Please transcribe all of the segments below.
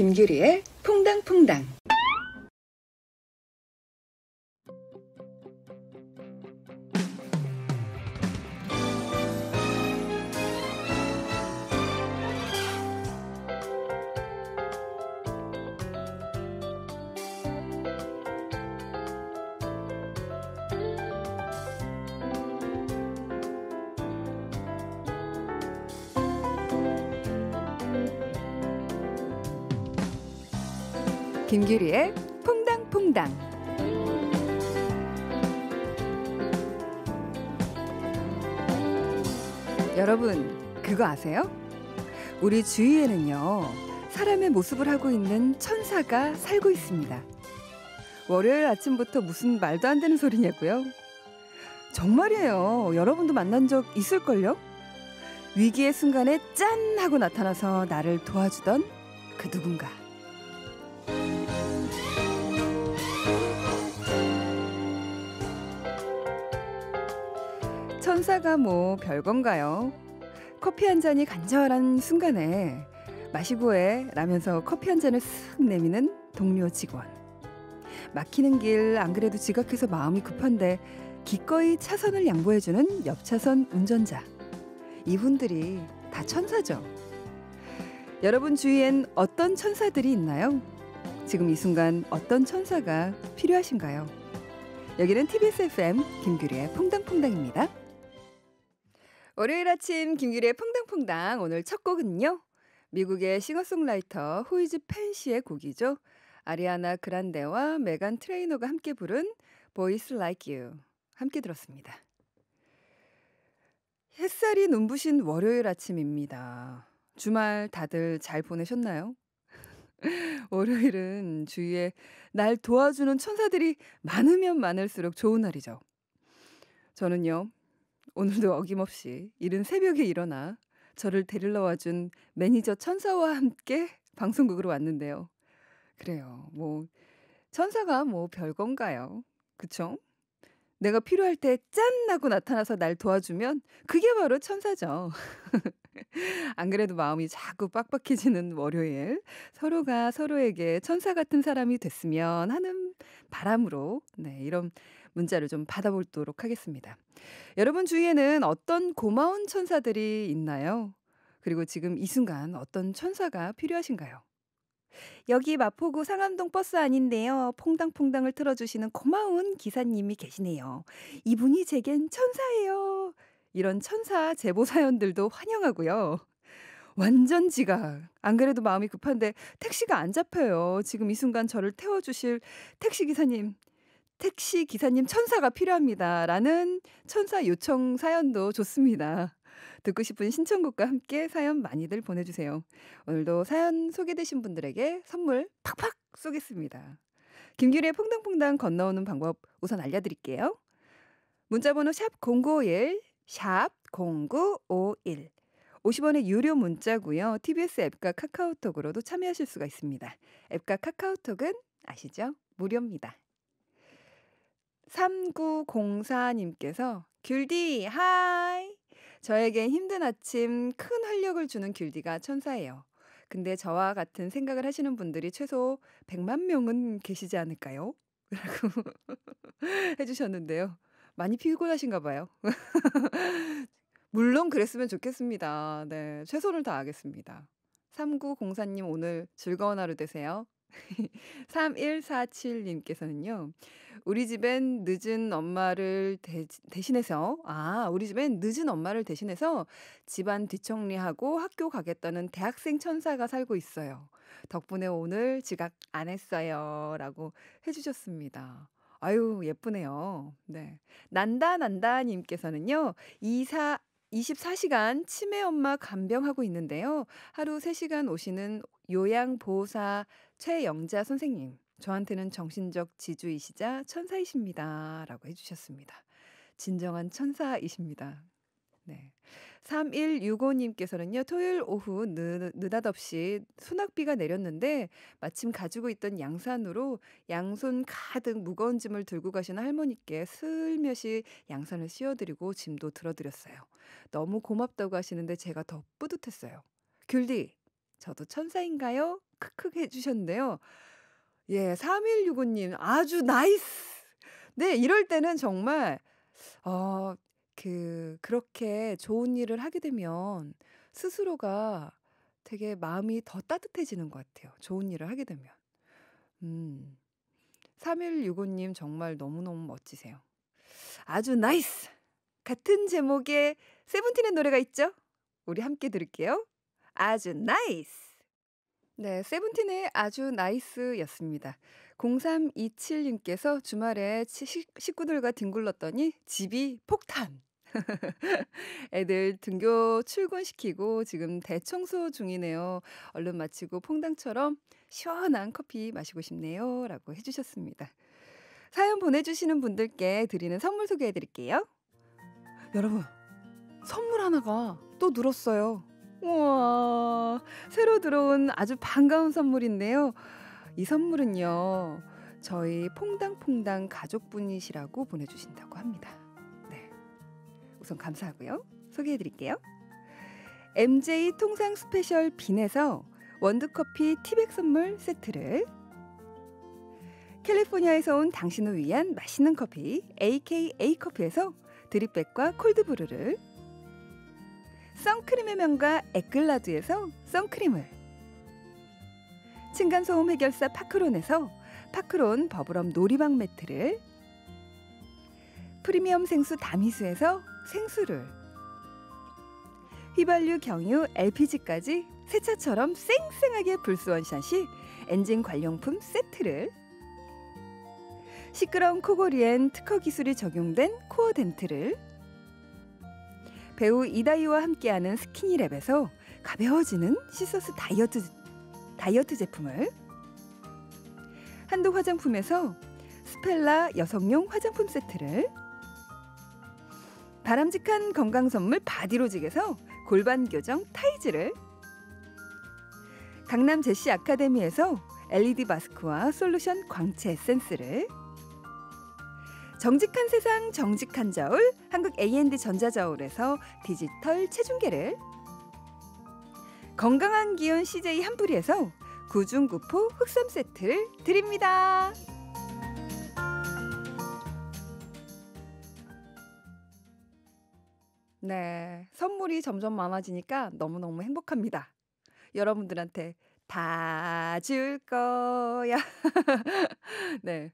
김규리의 퐁당퐁당 유리의 퐁당퐁당. 여러분, 그거 아세요? 우리 주위에는요, 사람의 모습을 하고 있는 천사가 살고 있습니다. 월요일 아침부터 무슨 말도 안 되는 소리냐고요? 정말이에요. 여러분도 만난 적 있을걸요? 위기의 순간에 짠! 하고 나타나서 나를 도와주던 그 누군가. 성사가 뭐 별건가요? 커피 한 잔이 간절한 순간에 마시고 에 라면서 커피 한 잔을 쓱 내미는 동료 직원. 막히는 길 안 그래도 지각해서 마음이 급한데 기꺼이 차선을 양보해주는 옆차선 운전자. 이분들이 다 천사죠. 여러분 주위엔 어떤 천사들이 있나요? 지금 이 순간 어떤 천사가 필요하신가요? 여기는 TBS FM 김규리의 퐁당퐁당입니다. 월요일 아침 김길의 퐁당퐁당 오늘 첫 곡은요. 미국의 싱어송라이터 호이즈 펜시의 곡이죠. 아리아나 그란데와 메간 트레이너가 함께 부른 보이스 라이크 유 함께 들었습니다. 햇살이 눈부신 월요일 아침입니다. 주말 다들 잘 보내셨나요? 월요일은 주위에 날 도와주는 천사들이 많으면 많을수록 좋은 날이죠. 저는요, 오늘도 어김없이 이른 새벽에 일어나 저를 데리러 와준 매니저 천사와 함께 방송국으로 왔는데요. 그래요. 뭐 천사가 뭐 별건가요? 그쵸? 내가 필요할 때 짠! 나고 나타나서 날 도와주면 그게 바로 천사죠. 안 그래도 마음이 자꾸 빡빡해지는 월요일. 서로가 서로에게 천사 같은 사람이 됐으면 하는 바람으로, 네, 이런 문자를 좀 받아보도록 하겠습니다. 여러분 주위에는 어떤 고마운 천사들이 있나요? 그리고 지금 이 순간 어떤 천사가 필요하신가요? 여기 마포구 상암동 버스 아닌데요. 퐁당퐁당을 틀어주시는 고마운 기사님이 계시네요. 이분이 제겐 천사예요. 이런 천사 제보 사연들도 환영하고요. 완전 지각. 안 그래도 마음이 급한데 택시가 안 잡혀요. 지금 이 순간 저를 태워주실 택시기사님 택시 기사님 천사가 필요합니다라는 천사 요청 사연도 좋습니다. 듣고 싶은 신청곡과 함께 사연 많이들 보내주세요. 오늘도 사연 소개되신 분들에게 선물 팍팍 쏘겠습니다. 김규리의 퐁당퐁당 건너오는 방법 우선 알려드릴게요. 문자번호 샵 0951, 샵 0951. 50원의 유료 문자고요. TBS 앱과 카카오톡으로도 참여하실 수가 있습니다. 앱과 카카오톡은 아시죠? 무료입니다. 3904님께서 귤디 하이 저에게 힘든 아침 큰 활력을 주는 귤디가 천사예요. 근데 저와 같은 생각을 하시는 분들이 최소 100만 명은 계시지 않을까요? 라고 해주셨는데요. 많이 피곤하신가 봐요. 물론 그랬으면 좋겠습니다. 네. 최선을 다하겠습니다. 3904님 오늘 즐거운 하루 되세요. 3147님께서는요, 우리 집엔 늦은 엄마를 대, 대신해서, 아, 우리 집엔 늦은 엄마를 대신해서 집안 뒤청리하고 학교 가겠다는 대학생 천사가 살고 있어요. 덕분에 오늘 지각 안 했어요. 라고 해주셨습니다. 아유, 예쁘네요. 네. 난다, 난다 님께서는요, 이사 24시간 치매 엄마 간병하고 있는데요. 하루 3시간 오시는 요양보호사 최영자 선생님, 저한테는 정신적 지주이시자 천사이십니다. 라고 해주셨습니다. 진정한 천사이십니다. 네. 3165님께서는요, 토요일 오후 느, 느닷없이 소낙비가 내렸는데, 마침 가지고 있던 양산으로 양손 가득 무거운 짐을 들고 가시는 할머니께 슬며시 양산을 씌워드리고 짐도 들어드렸어요. 너무 고맙다고 하시는데 제가 더 뿌듯했어요. 귤디, 저도 천사인가요? 크크 해주셨는데요. 예, 3165님, 아주 나이스! 네, 이럴 때는 정말, 어, 그, 그렇게 좋은 일을 하게 되면 스스로가 되게 마음이 더 따뜻해지는 것 같아요. 좋은 일을 하게 되면. 음. 3165님 정말 너무너무 멋지세요. 아주 나이스! 같은 제목의 세븐틴의 노래가 있죠? 우리 함께 들을게요. 아주 나이스. 네, 세븐틴의 아주 나이스였습니다. 0327님께서 주말에 식구들과 뒹굴렀더니 집이 폭탄. 애들 등교 출근시키고 지금 대청소 중이네요. 얼른 마치고 퐁당처럼 시원한 커피 마시고 싶네요. 라고 해주셨습니다. 사연 보내주시는 분들께 드리는 선물 소개해드릴게요. 여러분, 선물 하나가 또 늘었어요. 우와, 새로 들어온 아주 반가운 선물인데요. 이 선물은요, 저희 퐁당퐁당 가족분이시라고 보내주신다고 합니다. 네. 우선 감사하고요. 소개해드릴게요. MJ 통상 스페셜 빈에서 원두커피 티백 선물 세트를 캘리포니아에서 온 당신을 위한 맛있는 커피 AKA 커피에서 드립백과 콜드브루를 선크림의 명가 에클라드에서 선크림을 층간소음 해결사 파크론에서 파크론 버블럼 놀이방 매트를 프리미엄 생수 다미수에서 생수를 휘발유 경유 LPG까지 세차처럼 쌩쌩하게 불스원샷이 엔진 관용품 세트를 시끄러운 코골이엔 특허 기술이 적용된 코어 덴트를 배우 이다희와 함께하는 스키니랩에서 가벼워지는 시서스 다이어트 다이어트 제품을 한도 화장품에서 스펠라 여성용 화장품 세트를 바람직한 건강 선물 바디로직에서 골반 교정 타이즈를 강남 제시 아카데미에서 LED 마스크와 솔루션 광채 에센스를 정직한 세상 정직한 저울 한국 A&D 전자저울에서 디지털 체중계를 건강한 기운 CJ 한뿌리에서 구중구포 흑삼 세트를 드립니다. 네, 선물이 점점 많아지니까 너무너무 행복합니다. 여러분들한테 다 줄 거야. 네,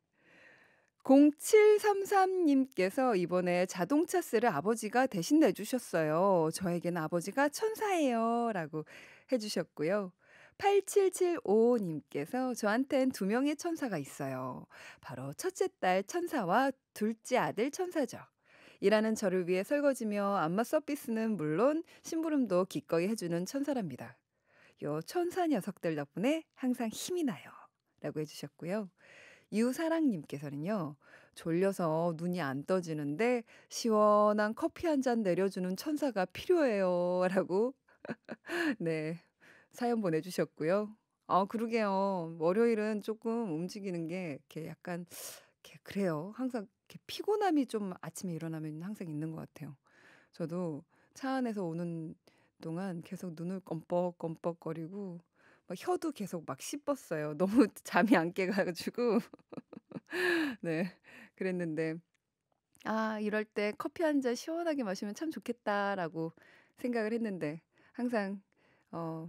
0733님께서 이번에 자동차세를 아버지가 대신 내주셨어요. 저에게는 아버지가 천사예요. 라고 해주셨고요. 8775님께서 저한테는두 명의 천사가 있어요. 바로 첫째 딸 천사와 둘째 아들 천사죠. 일하는 저를 위해 설거지며 안마 서비스는 물론 심부름도 기꺼이 해주는 천사랍니다. 요 천사 녀석들 덕분에 항상 힘이 나요. 라고 해주셨고요. 유사랑님께서는요, 졸려서 눈이 안 떠지는데 시원한 커피 한 잔 내려주는 천사가 필요해요. 라고, 네, 사연 보내주셨고요. 아, 그러게요. 월요일은 조금 움직이는 게 이렇게 약간, 이렇게 그래요. 항상 이렇게 피곤함이 좀 아침에 일어나면 항상 있는 것 같아요. 저도 차 안에서 오는 동안 계속 눈을 껌뻑껌뻑거리고 막 혀도 계속 막 씹었어요. 너무 잠이 안 깨가지고. 네. 그랬는데, 아, 이럴 때 커피 한 잔 시원하게 마시면 참 좋겠다라고 생각을 했는데, 항상, 어,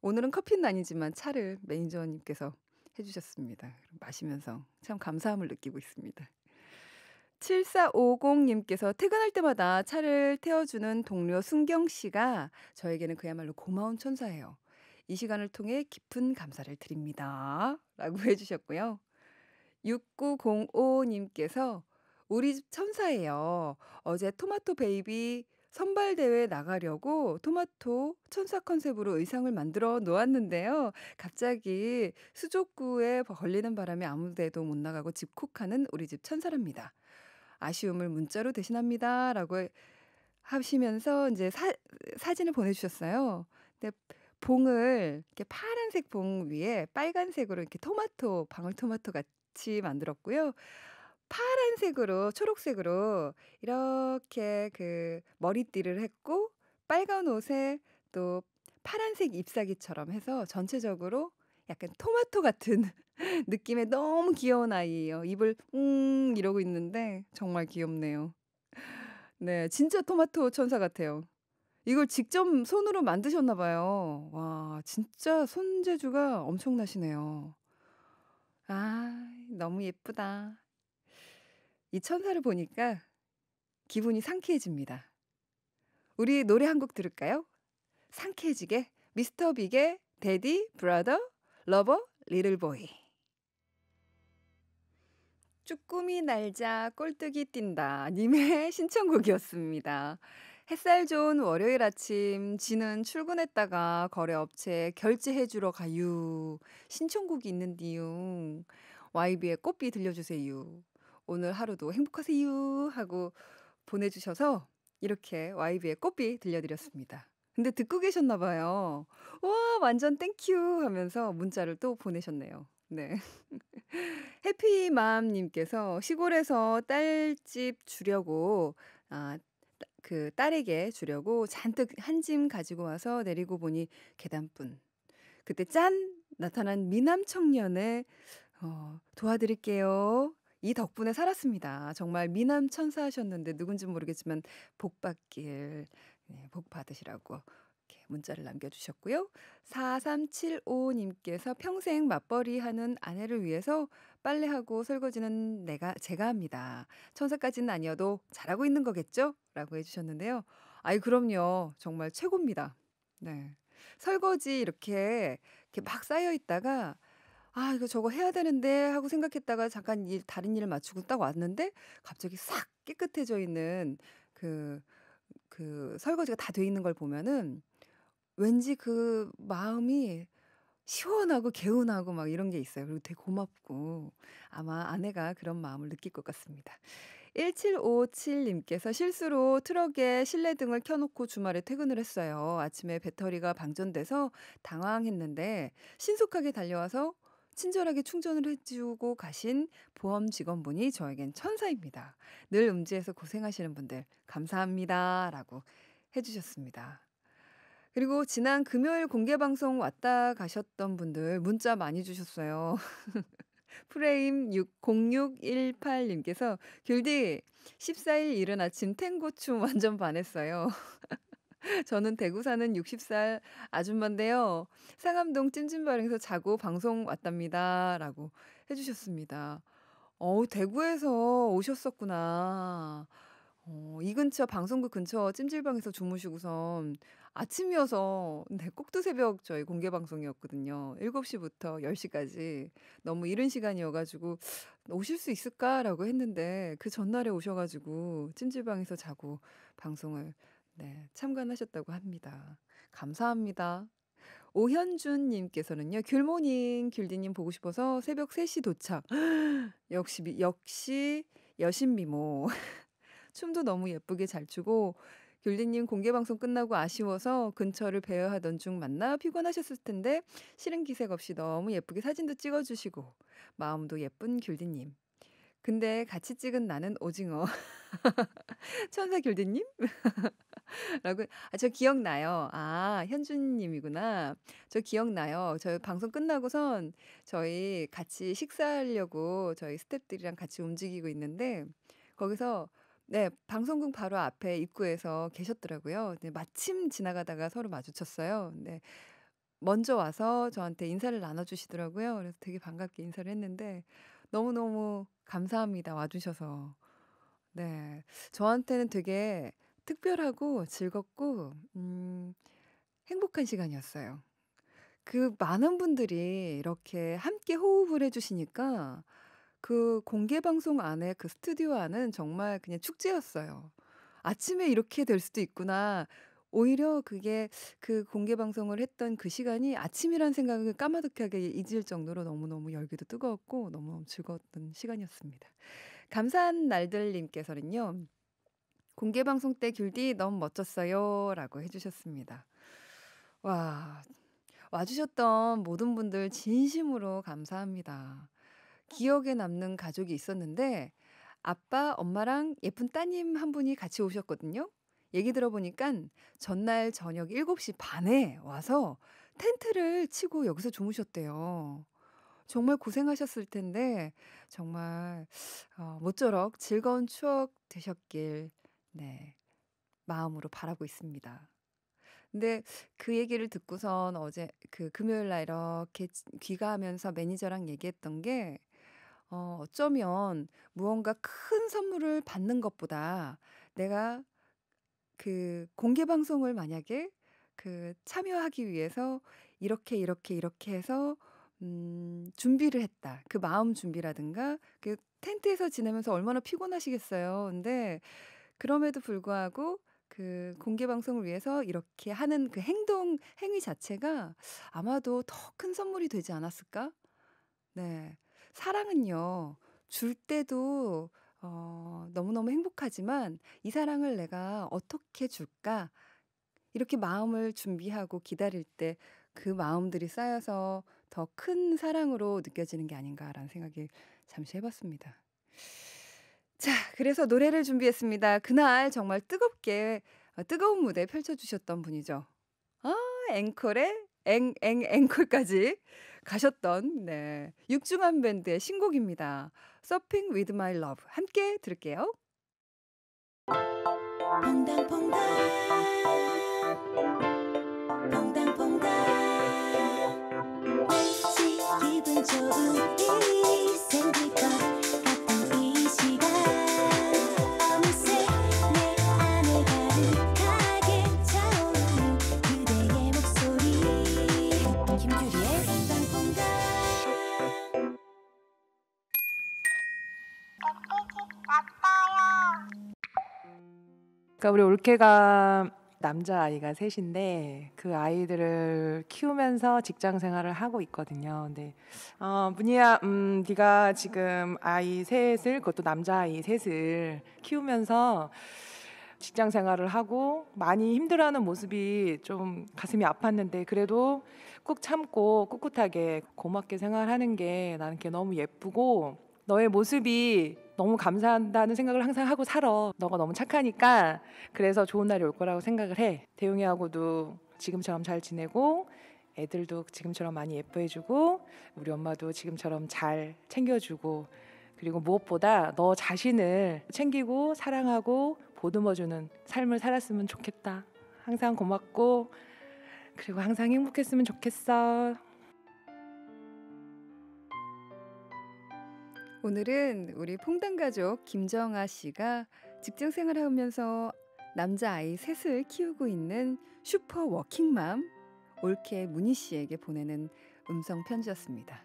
오늘은 커피는 아니지만 차를 매니저님께서 해주셨습니다. 마시면서 참 감사함을 느끼고 있습니다. 7450님께서 퇴근할 때마다 차를 태워주는 동료 순경 씨가 저에게는 그야말로 고마운 천사예요. 이 시간을 통해 깊은 감사를 드립니다. 라고 해주셨고요. 6905님께서 우리 집 천사예요. 어제 토마토 베이비 선발대회 나가려고 토마토 천사 컨셉으로 의상을 만들어 놓았는데요. 갑자기 수족구에 걸리는 바람에 아무 데도 못 나가고 집콕하는 우리 집 천사랍니다. 아쉬움을 문자로 대신합니다. 라고 하시면서 이제 사, 사진을 보내주셨어요. 근데 봉을 이렇게 파란색 봉 위에 빨간색으로 이렇게 토마토 방울토마토 같이 만들었고요. 파란색으로 초록색으로 이렇게 그 머리띠를 했고 빨간 옷에 또 파란색 잎사귀처럼 해서 전체적으로 약간 토마토 같은 느낌의 너무 귀여운 아이예요. 입을 음 이러고 있는데 정말 귀엽네요. 네, 진짜 토마토 천사 같아요. 이걸 직접 손으로 만드셨나 봐요. 와, 진짜 손재주가 엄청나시네요. 아, 너무 예쁘다. 이 천사를 보니까 기분이 상쾌해집니다. 우리 노래 한 곡 들을까요? 상쾌해지게 미스터 빅의 데디, 브라더, 러버, 리틀보이 쭈꾸미 날자 꼴뚜기 뛴다 님의 신청곡이었습니다. 햇살 좋은 월요일 아침 진은 출근했다가 거래업체 결제해주러 가유. 신청곡이 있는디요. YB의 꽃비 들려주세요. 오늘 하루도 행복하세요 하고 보내주셔서 이렇게 YB의 꽃비 들려드렸습니다. 근데 듣고 계셨나 봐요. 와 완전 땡큐 하면서 문자를 또 보내셨네요. 네. 해피맘님께서 시골에서 딸집 주려고 아, 그 딸에게 주려고 잔뜩 한 짐 가지고 와서 내리고 보니 계단뿐. 그때 짠 나타난 미남 청년의 어, 도와드릴게요. 이 덕분에 살았습니다. 정말 미남 천사하셨는데 누군지 모르겠지만 복 받길 네, 복 받으시라고 문자를 남겨주셨고요. 4375님께서 평생 맞벌이 하는 아내를 위해서 빨래하고 설거지는 내가, 제가 합니다. 천사까지는 아니어도 잘하고 있는 거겠죠? 라고 해주셨는데요. 아이, 그럼요. 정말 최고입니다. 네. 설거지 이렇게, 이렇게 막 쌓여있다가 아, 이거 저거 해야 되는데 하고 생각했다가 잠깐 일, 다른 일을 마치고 딱 왔는데 갑자기 싹 깨끗해져 있는 그, 그 설거지가 다 돼 있는 걸 보면은 왠지 그 마음이 시원하고 개운하고 막 이런 게 있어요. 그리고 되게 고맙고 아마 아내가 그런 마음을 느낄 것 같습니다. 1757님께서 실수로 트럭에 실내등을 켜놓고 주말에 퇴근을 했어요. 아침에 배터리가 방전돼서 당황했는데 신속하게 달려와서 친절하게 충전을 해주고 가신 보험 직원분이 저에겐 천사입니다. 늘 음지에서 고생하시는 분들 감사합니다. 라고 해주셨습니다. 그리고 지난 금요일 공개 방송 왔다 가셨던 분들 문자 많이 주셨어요. 프레임 0618님께서 귤디 14일 이른 아침 탱고춤 완전 반했어요. 저는 대구 사는 60살 아줌마인데요. 상암동 찜찜바랑에서 자고 방송 왔답니다. 라고 해주셨습니다. 어우, 대구에서 오셨었구나. 어, 이 근처 방송국 근처 찜질방에서 주무시고선 아침이어서 네, 꼭두 새벽 저희 공개 방송이었거든요. 7시부터 10시까지 너무 이른 시간이어가지고 오실 수 있을까라고 했는데 그 전날에 오셔가지고 찜질방에서 자고 방송을 네, 참관하셨다고 합니다. 감사합니다. 오현준님께서는요, 귤모닝, 귤디님 보고 싶어서 새벽 3시 도착. 역시, 역시 여신미모. 춤도 너무 예쁘게 잘 추고 귤리님 공개방송 끝나고 아쉬워서 근처를 배회하던 중 만나 피곤하셨을 텐데 싫은 기색 없이 너무 예쁘게 사진도 찍어주시고 마음도 예쁜 귤리님. 근데 같이 찍은 나는 오징어. 천사 귤디님? 라고. 아, 저 기억나요. 아, 현준님이구나. 저 기억나요. 저희 방송 끝나고선 저희 같이 식사하려고 저희 스탭들이랑 같이 움직이고 있는데 거기서 네, 방송국 바로 앞에 입구에서 계셨더라고요. 네, 마침 지나가다가 서로 마주쳤어요. 네. 먼저 와서 저한테 인사를 나눠주시더라고요. 그래서 되게 반갑게 인사를 했는데 너무너무 감사합니다. 와주셔서. 네. 저한테는 되게 특별하고 즐겁고, 음, 행복한 시간이었어요. 그 많은 분들이 이렇게 함께 호흡을 해주시니까 그 공개 방송 안에 그 스튜디오 안은 정말 그냥 축제였어요. 아침에 이렇게 될 수도 있구나. 오히려 그게 그 공개 방송을 했던 그 시간이 아침이란 생각을 까마득하게 잊을 정도로 너무너무 열기도 뜨거웠고 너무너무 즐거웠던 시간이었습니다. 감사한 날들님께서는요. 공개 방송 때 귤디 너무 멋졌어요. 라고 해주셨습니다. 와, 와주셨던 모든 분들 진심으로 감사합니다. 기억에 남는 가족이 있었는데 아빠, 엄마랑 예쁜 따님 한 분이 같이 오셨거든요. 얘기 들어보니까 전날 저녁 7시 반에 와서 텐트를 치고 여기서 주무셨대요. 정말 고생하셨을 텐데 정말 어, 모쪼록 즐거운 추억 되셨길 네 마음으로 바라고 있습니다. 근데 그 얘기를 듣고선 어제 그 금요일 날 이렇게 귀가하면서 매니저랑 얘기했던 게 어, 어쩌면 무언가 큰 선물을 받는 것보다 내가 그 공개 방송을 만약에 그 참여하기 위해서 이렇게 이렇게 이렇게 해서 음, 준비를 했다. 그 마음 준비라든가 그 텐트에서 지내면서 얼마나 피곤하시겠어요. 근데 그럼에도 불구하고 그 공개 방송을 위해서 이렇게 하는 그 행동 행위 자체가 아마도 더 큰 선물이 되지 않았을까? 네. 사랑은요, 줄 때도 어, 너무너무 행복하지만 이 사랑을 내가 어떻게 줄까? 이렇게 마음을 준비하고 기다릴 때 그 마음들이 쌓여서 더 큰 사랑으로 느껴지는 게 아닌가라는 생각이 잠시 해봤습니다. 자, 그래서 노래를 준비했습니다. 그날 정말 뜨겁게 어, 뜨거운 무대 펼쳐주셨던 분이죠. 아, 앵콜의 앵앵 앵콜까지 가셨던 네. 육중한 밴드의 신곡입니다. 서핑 위드 마이 러브 함께 들을게요. 퐁당퐁당 퐁당퐁당 날씨 기분 좋은 일 그러니까 우리 올케가 남자 아이가 셋인데 그 아이들을 키우면서 직장 생활을 하고 있거든요. 근데 어, 문희야, 음, 네가 지금 아이 셋을 그것도 남자 아이 셋을 키우면서 직장 생활을 하고 많이 힘들어하는 모습이 좀 가슴이 아팠는데 그래도 꾹 참고 꿋꿋하게 고맙게 생활하는 게 나는 게 너무 예쁘고 너의 모습이 너무 감사한다는 생각을 항상 하고 살아. 너가 너무 착하니까 그래서 좋은 날이 올 거라고 생각을 해. 대웅이하고도 지금처럼 잘 지내고 애들도 지금처럼 많이 예뻐해주고 우리 엄마도 지금처럼 잘 챙겨주고 그리고 무엇보다 너 자신을 챙기고 사랑하고 보듬어주는 삶을 살았으면 좋겠다. 항상 고맙고 그리고 항상 행복했으면 좋겠어. 오늘은 우리 퐁당 가족 김정아 씨가 직장 생활하면서 남자 아이 셋을 키우고 있는 슈퍼 워킹맘 올케 문희 씨에게 보내는 음성 편지였습니다.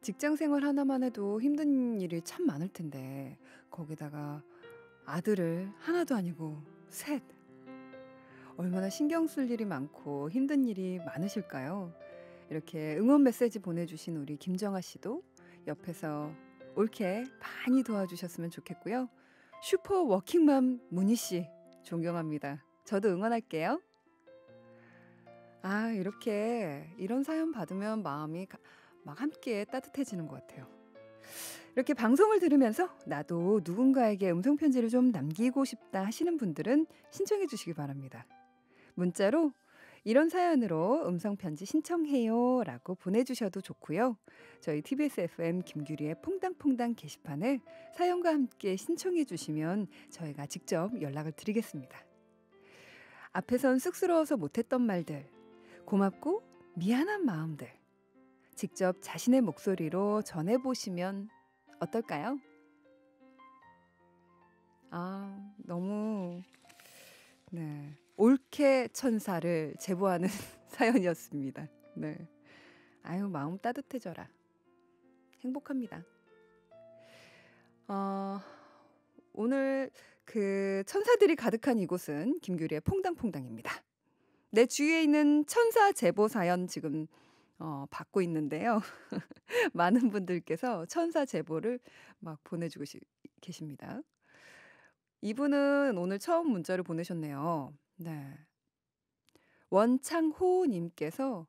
직장 생활 하나만 해도 힘든 일이 참 많을 텐데 거기다가 아들을 하나도 아니고 셋 얼마나 신경 쓸 일이 많고 힘든 일이 많으실까요? 이렇게 응원 메시지 보내주신 우리 김정아 씨도 옆에서 올케 많이 도와주셨으면 좋겠고요. 슈퍼 워킹맘 문희 씨 존경합니다. 저도 응원할게요. 아, 이렇게 이런 사연 받으면 마음이 막 함께 따뜻해지는 것 같아요. 이렇게 방송을 들으면서 나도 누군가에게 음성편지를 좀 남기고 싶다 하시는 분들은 신청해 주시기 바랍니다. 문자로 이런 사연으로 음성 편지 신청해요라고 보내주셔도 좋고요. 저희 TBS FM 김규리의 퐁당퐁당 게시판에 사연과 함께 신청해주시면 저희가 직접 연락을 드리겠습니다. 앞에선 쑥스러워서 못했던 말들, 고맙고 미안한 마음들, 직접 자신의 목소리로 전해보시면 어떨까요? 아, 너무, 네. 올케 천사를 제보하는 사연이었습니다. 네. 아유, 마음 따뜻해져라. 행복합니다. 어, 오늘 그 천사들이 가득한 이곳은 김규리의 퐁당퐁당입니다. 내 주위에 있는 천사 제보 사연 지금 어, 받고 있는데요. 많은 분들께서 천사 제보를 막 보내주고 계십니다. 이분은 오늘 처음 문자를 보내셨네요. 네. 원창호님께서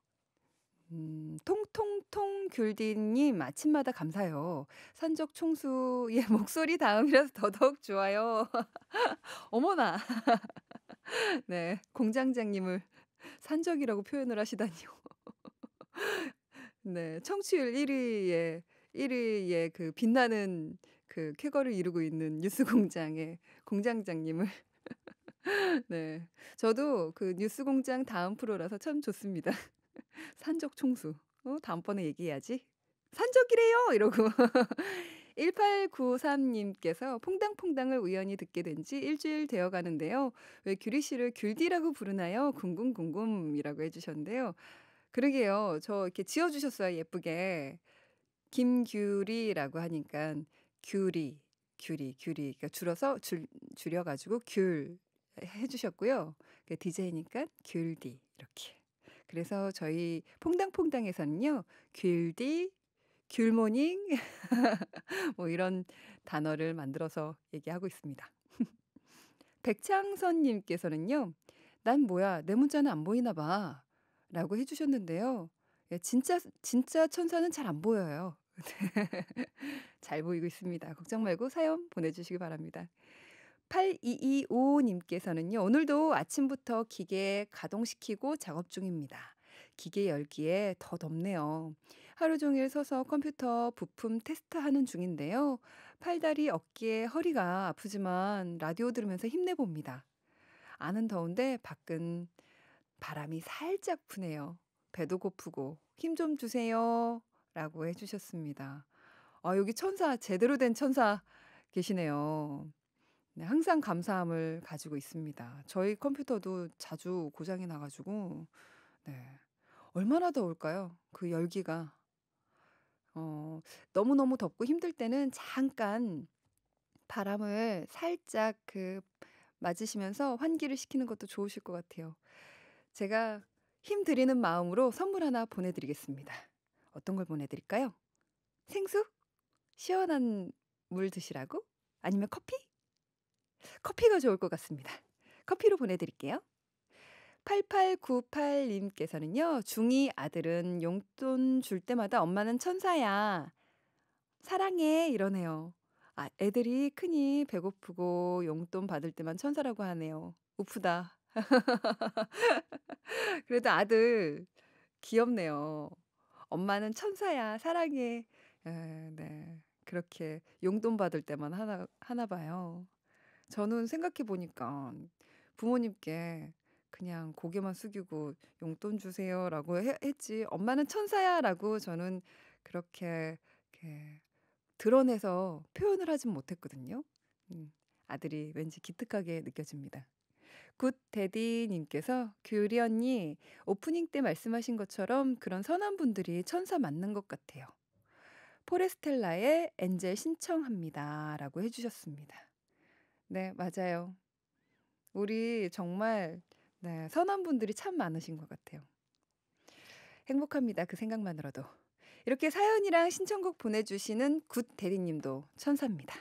음, 통통통 귤디님 아침마다 감사해요. 산적 총수의 목소리 다음이라서 더더욱 좋아요. 어머나. 네, 공장장님을 산적이라고 표현을 하시다니요. 네, 청취율 1위에 1위에 그 빛나는 그 쾌거를 이루고 있는 뉴스 공장의 공장장님을 네. 저도 그 뉴스공장 다음 프로라서 참 좋습니다. 산적 총수. 어, 다음번에 얘기해야지. 산적이래요! 이러고. 1893님께서 퐁당퐁당을 우연히 듣게 된 지 일주일 되어 가는데요. 왜 규리 씨를 귤디라고 부르나요? 궁금궁금이라고 해주셨는데요. 그러게요. 저 이렇게 지어주셨어요. 예쁘게. 김규리라고 하니까 규리, 규리, 규리. 그러니까 줄어서 줄, 줄여가지고 귤. 해주셨고요. 그 디제이니까 귤디 이렇게. 그래서 저희 퐁당퐁당에서는요. 귤디, 귤모닝 뭐 이런 단어를 만들어서 얘기하고 있습니다. 백창선 님께서는요. 난 뭐야 내 문자는 안 보이나 봐 라고 해주셨는데요. 예, 진짜 진짜 천사는 잘 안 보여요. 잘 보이고 있습니다. 걱정 말고 사연 보내주시기 바랍니다. 8225님께서는요, 오늘도 아침부터 기계 가동시키고 작업 중입니다. 기계 열기에 더 덥네요. 하루 종일 서서 컴퓨터 부품 테스트하는 중인데요. 팔다리, 어깨, 허리가 아프지만 라디오 들으면서 힘내봅니다. 아는 더운데 밖은 바람이 살짝 부네요. 배도 고프고 힘 좀 주세요. 라고 해주셨습니다. 아, 여기 천사, 제대로 된 천사 계시네요. 네, 항상 감사함을 가지고 있습니다. 저희 컴퓨터도 자주 고장이 나가지고, 네. 얼마나 더울까요? 그 열기가. 어, 너무너무 덥고 힘들 때는 잠깐 바람을 살짝 그 맞으시면서 환기를 시키는 것도 좋으실 것 같아요. 제가 힘 드리는 마음으로 선물 하나 보내드리겠습니다. 어떤 걸 보내드릴까요? 생수? 시원한 물 드시라고? 아니면 커피? 커피가 좋을 것 같습니다. 커피로 보내드릴게요. 8898님께서는요, 중2 아들은 용돈 줄 때마다 엄마는 천사야. 사랑해. 이러네요. 아, 애들이 크니 배고프고 용돈 받을 때만 천사라고 하네요. 우프다. 그래도 아들, 귀엽네요. 엄마는 천사야. 사랑해. 에, 네. 그렇게 용돈 받을 때만 하나, 하나 봐요. 저는 생각해 보니까 부모님께 그냥 고개만 숙이고 용돈 주세요라고 했지 엄마는 천사야라고 저는 그렇게 이렇게 드러내서 표현을 하진 못했거든요. 음, 아들이 왠지 기특하게 느껴집니다. 굿데디님께서 규리 언니 오프닝 때 말씀하신 것처럼 그런 선한 분들이 천사 맞는 것 같아요. 포레스텔라의 엔젤 신청합니다라고 해주셨습니다. 네, 맞아요. 우리 정말 네, 선한 분들이 참 많으신 것 같아요. 행복합니다. 그 생각만으로도. 이렇게 사연이랑 신청곡 보내주시는 굿 대리님도 천사입니다.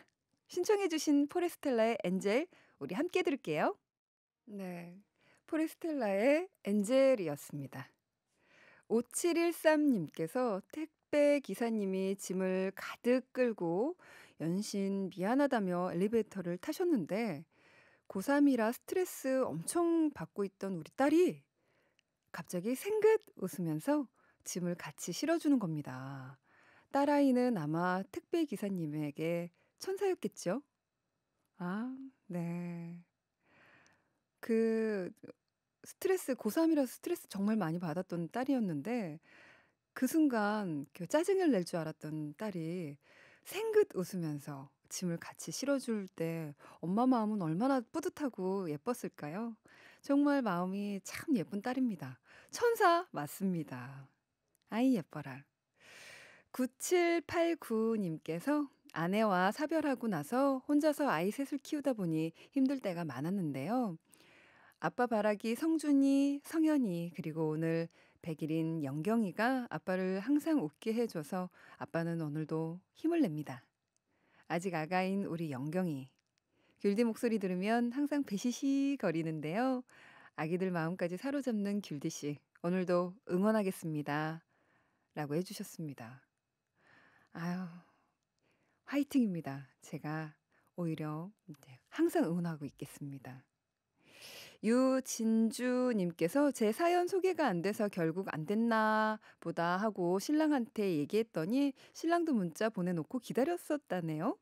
신청해주신 포레스텔라의 엔젤, 우리 함께 들을게요. 네. 포레스텔라의 엔젤이었습니다. 5713님께서 택배 기사님이 짐을 가득 끌고 연신 미안하다며 엘리베이터를 타셨는데 고3이라 스트레스 엄청 받고 있던 우리 딸이 갑자기 생긋 웃으면서 짐을 같이 실어주는 겁니다. 딸아이는 아마 택배 기사님에게 천사였겠죠? 아, 네. 그 스트레스, 고3이라서 스트레스 정말 많이 받았던 딸이었는데 그 순간 그 짜증을 낼 줄 알았던 딸이 생긋 웃으면서 짐을 같이 실어줄 때 엄마 마음은 얼마나 뿌듯하고 예뻤을까요? 정말 마음이 참 예쁜 딸입니다. 천사 맞습니다. 아이 예뻐라. 9789님께서 아내와 사별하고 나서 혼자서 아이 셋을 키우다 보니 힘들 때가 많았는데요. 아빠 바라기 성준이, 성현이, 그리고 오늘 백일인 영경이가 아빠를 항상 웃게 해줘서 아빠는 오늘도 힘을 냅니다. 아직 아가인 우리 영경이. 귤디 목소리 들으면 항상 배시시 거리는데요. 아기들 마음까지 사로잡는 귤디 씨. 오늘도 응원하겠습니다. 라고 해주셨습니다. 아유, 화이팅입니다. 제가 오히려 항상 응원하고 있겠습니다. 유진주님께서 제 사연 소개가 안 돼서 결국 안 됐나 보다 하고 신랑한테 얘기했더니 신랑도 문자 보내놓고 기다렸었다네요.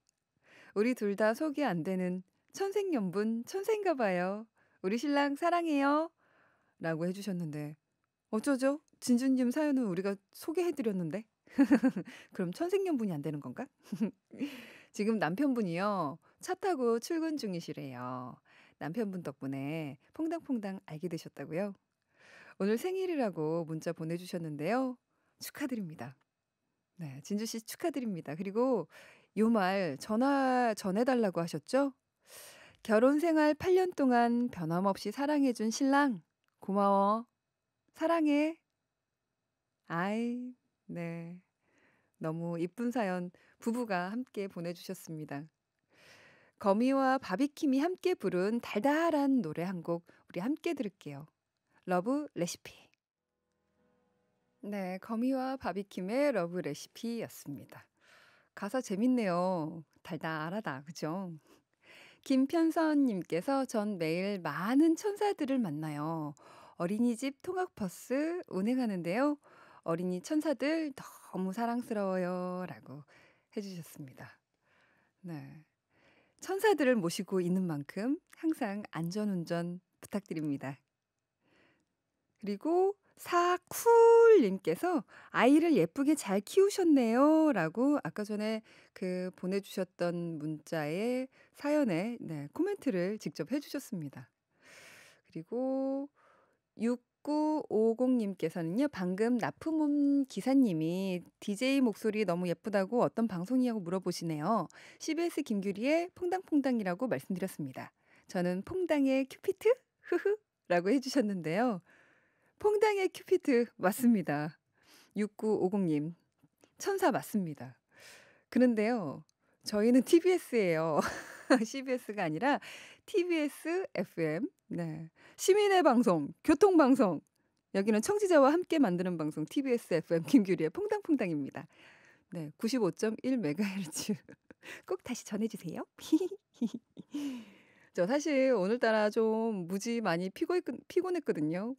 우리 둘 다 소개 안 되는 천생연분 천생가 봐요. 우리 신랑 사랑해요. 라고 해주셨는데 어쩌죠? 진주님 사연은 우리가 소개해드렸는데 그럼 천생연분이 안 되는 건가? 지금 남편분이요. 차 타고 출근 중이시래요. 남편분 덕분에 퐁당퐁당 알게 되셨다고요? 오늘 생일이라고 문자 보내주셨는데요. 축하드립니다. 네, 진주 씨 축하드립니다. 그리고 요 말 전화 전해달라고 하셨죠? 결혼 생활 8년 동안 변함없이 사랑해준 신랑, 고마워. 사랑해. 아이, 네. 너무 이쁜 사연 부부가 함께 보내주셨습니다. 거미와 바비킴이 함께 부른 달달한 노래 한 곡 우리 함께 들을게요. 러브 레시피. 네, 거미와 바비킴의 러브 레시피였습니다. 가사 재밌네요. 달달하다, 그죠? 김편선님께서 전 매일 많은 천사들을 만나요. 어린이집 통학버스 운행하는데요. 어린이 천사들 너무 사랑스러워요. 라고 해주셨습니다. 네. 천사들을 모시고 있는 만큼 항상 안전운전 부탁드립니다. 그리고 사쿨님께서 아이를 예쁘게 잘 키우셨네요. 라고 아까 전에 그 보내주셨던 문자에 사연에 네, 코멘트를 직접 해주셨습니다. 그리고 6950님께서는요, 방금 나품몸 기사님이 DJ 목소리 너무 예쁘다고 어떤 방송이냐고 물어보시네요. CBS 김규리의 퐁당퐁당이라고 말씀드렸습니다. 저는 퐁당의 큐피트? 흐흐! 라고 해주셨는데요. 퐁당의 큐피트 맞습니다. 6950님, 천사 맞습니다. 그런데요, 저희는 TBS예요. CBS가 아니라 TBS FM, 네. 시민의 방송, 교통방송. 여기는 청취자와 함께 만드는 방송 TBS FM 김규리의 퐁당퐁당입니다. 네, 95.1MHz. 꼭 다시 전해주세요. 저 사실 오늘따라 좀 무지 많이 피고, 피곤했거든요.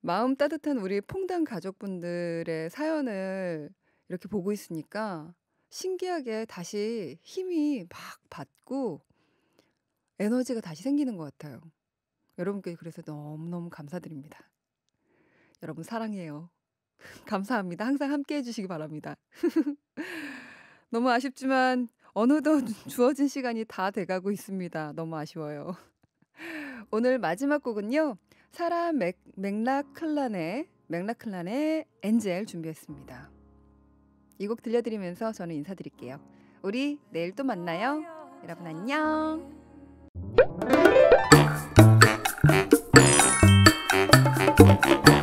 마음 따뜻한 우리 퐁당 가족분들의 사연을 이렇게 보고 있으니까 신기하게 다시 힘이 막 받고 에너지가 다시 생기는 것 같아요. 여러분께 그래서 너무너무 감사드립니다. 여러분 사랑해요. 감사합니다. 항상 함께 해주시기 바랍니다. 너무 아쉽지만 어느덧 주어진 시간이 다 돼가고 있습니다. 너무 아쉬워요. 오늘 마지막 곡은요. 사라 맥, 맥락클란의 맥락클란의 엔젤 준비했습니다. 이 곡 들려드리면서 저는 인사드릴게요. 우리 내일 또 만나요. 여러분 안녕. Thank you.